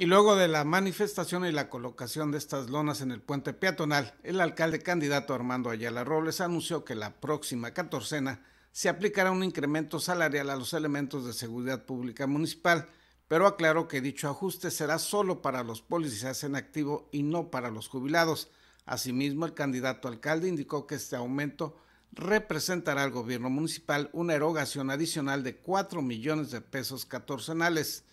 Y luego de la manifestación y la colocación de estas lonas en el puente peatonal, el alcalde candidato Armando Ayala Robles anunció que la próxima catorcena se aplicará un incremento salarial a los elementos de seguridad pública municipal, pero aclaró que dicho ajuste será solo para los policías en activo y no para los jubilados. Asimismo, el candidato alcalde indicó que este aumento representará al gobierno municipal una erogación adicional de 4 millones de pesos catorcenales.